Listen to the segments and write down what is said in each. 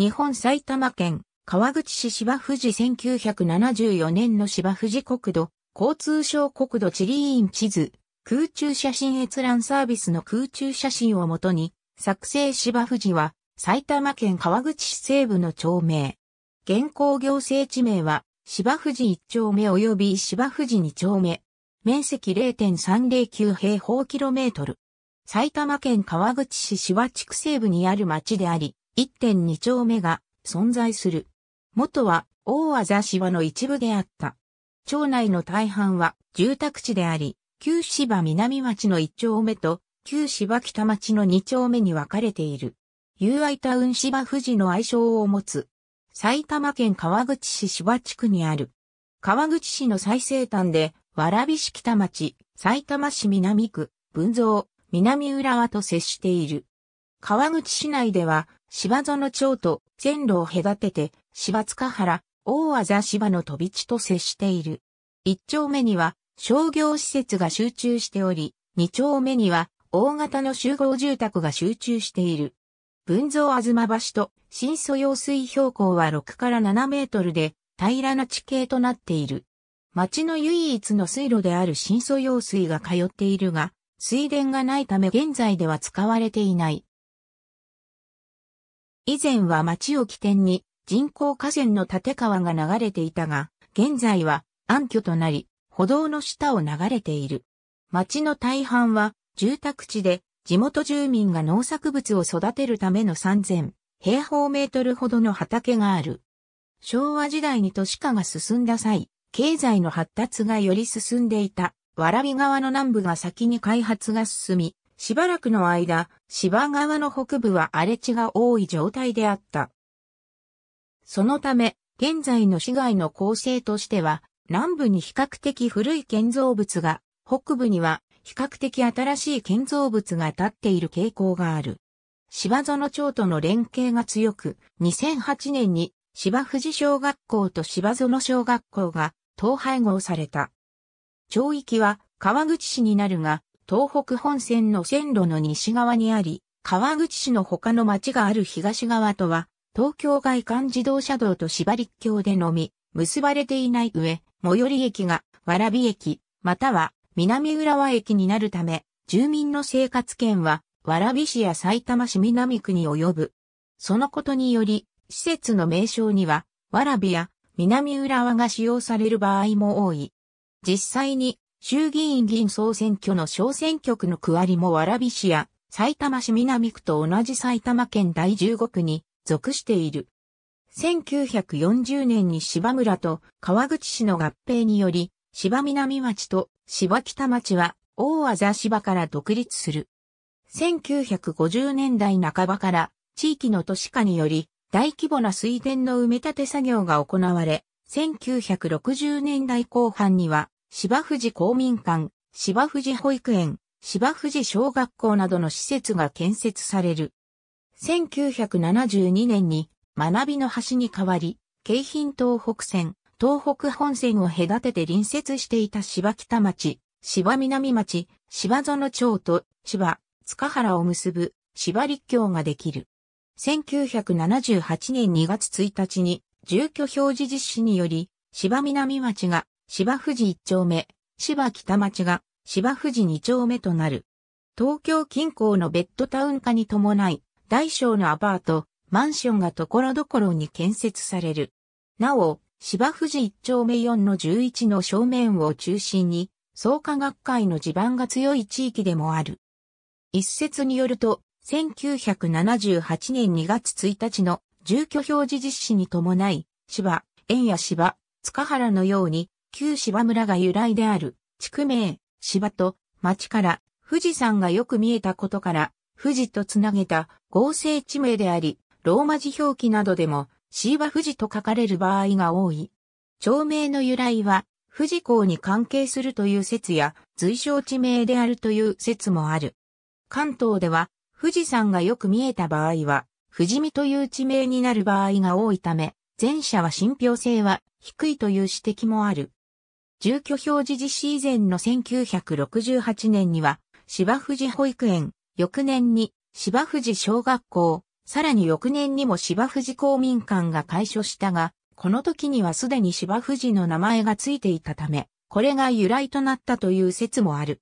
日本埼玉県川口市芝富士1974年の芝富士国土、交通省国土地理院地図、空中写真閲覧サービスの空中写真をもとに、作成芝富士は埼玉県川口市西部の町名。現行行政地名は芝富士1丁目及び芝富士2丁目。面積0.309平方キロメートル。埼玉県川口市芝地区西部にある町であり、1.2丁目が存在する。元は大和芝の一部であった。町内の大半は住宅地であり、旧芝南町の1丁目と旧芝北町の2丁目に分かれている。UI タウン芝富士の愛称を持つ。埼玉県川口市芝地区にある。川口市の最西端で、蕨市北町、埼玉市南区、文蔵、南浦和と接している。川口市内では、芝園町と線路を隔てて、芝塚原、大和座芝の飛び地と接している。一丁目には商業施設が集中しており、二丁目には大型の集合住宅が集中している。文蔵あずま橋と新素用水標高は6から7メートルで平らな地形となっている。町の唯一の水路である新素用水が通っているが、水田がないため現在では使われていない。以前は町を起点に人工河川の立川が流れていたが、現在は暗渠となり、歩道の下を流れている。町の大半は住宅地で地元住民が農作物を育てるための3000平方メートルほどの畑がある。昭和時代に都市化が進んだ際、経済の発達がより進んでいた、蕨川の南部が先に開発が進み、しばらくの間、芝川の北部は荒れ地が多い状態であった。そのため、現在の市街の構成としては、南部に比較的古い建造物が、北部には比較的新しい建造物が建っている傾向がある。芝園町との連携が強く、2008年に芝富士小学校と芝園小学校が統廃合された。町域は川口市になるが、東北本線の線路の西側にあり、川口市の他の町がある東側とは、東京外環自動車道と芝陸橋でのみ、結ばれていない上、最寄り駅が、蕨駅、または、南浦和駅になるため、住民の生活圏は、蕨市や埼玉市南区に及ぶ。そのことにより、施設の名称には、蕨や南浦和が使用される場合も多い。実際に、衆議院議員総選挙の小選挙区の区割りも蕨市や埼玉市南区と同じ埼玉県第15区に属している。1940年に芝村と川口市の合併により、芝南町と芝北町は大和座芝から独立する。1950年代半ばから地域の都市化により大規模な水田の埋め立て作業が行われ、1960年代後半には芝藤公民館、芝藤保育園、芝藤小学校などの施設が建設される。1972年に学びの橋に変わり、京浜東北線、東北本線を隔てて隣接していた芝北町、芝南町、芝園町と芝、塚原を結ぶ芝立教ができる。1978年2月1日に住居表示実施により、芝南町が芝富士一丁目、芝北町が芝富士二丁目となる。東京近郊のベッドタウン化に伴い、大小のアパート、マンションが所々に建設される。なお、芝富士一丁目4の11の正面を中心に、創価学会の地盤が強い地域でもある。一説によると、1978年2月1日の住居表示実施に伴い、芝、円や芝、塚原のように、旧芝村が由来である、地区名、芝と町から富士山がよく見えたことから、富士とつなげた合成地名であり、ローマ字表記などでも、シーバ富士と書かれる場合が多い。町名の由来は、富士港に関係するという説や、随称地名であるという説もある。関東では、富士山がよく見えた場合は、富士見という地名になる場合が多いため、前者は信憑性は低いという指摘もある。住居表示実施以前の1968年には、芝藤保育園、翌年に芝藤小学校、さらに翌年にも芝藤公民館が開所したが、この時にはすでに芝藤の名前がついていたため、これが由来となったという説もある。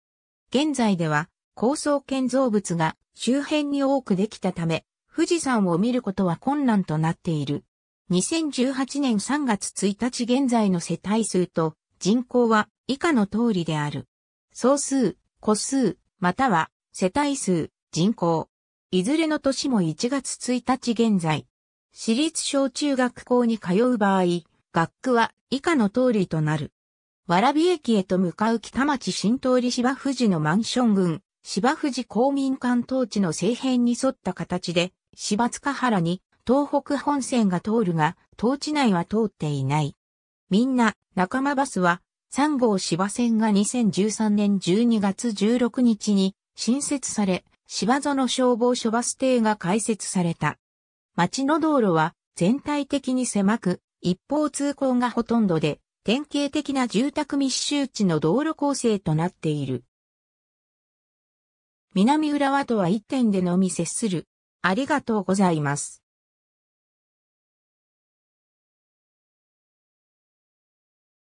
現在では、高層建造物が周辺に多くできたため、富士山を見ることは困難となっている。2018年3月1日現在の世帯数と人口は以下の通りである。総数、個数、または世帯数、人口。いずれの年も1月1日現在。私立小中学校に通う場合、学区は以下の通りとなる。蕨駅へと向かう北町新通り芝藤のマンション群、芝藤公民館当地の西辺に沿った形で、芝塚原に東北本線が通るが、当地内は通っていない。みんな仲間バスは3号芝線が2013年12月16日に新設され、芝園消防署バス停が開設された。町の道路は全体的に狭く、一方通行がほとんどで、典型的な住宅密集地の道路構成となっている。南浦和とは一点でのみ接する。ありがとうございます。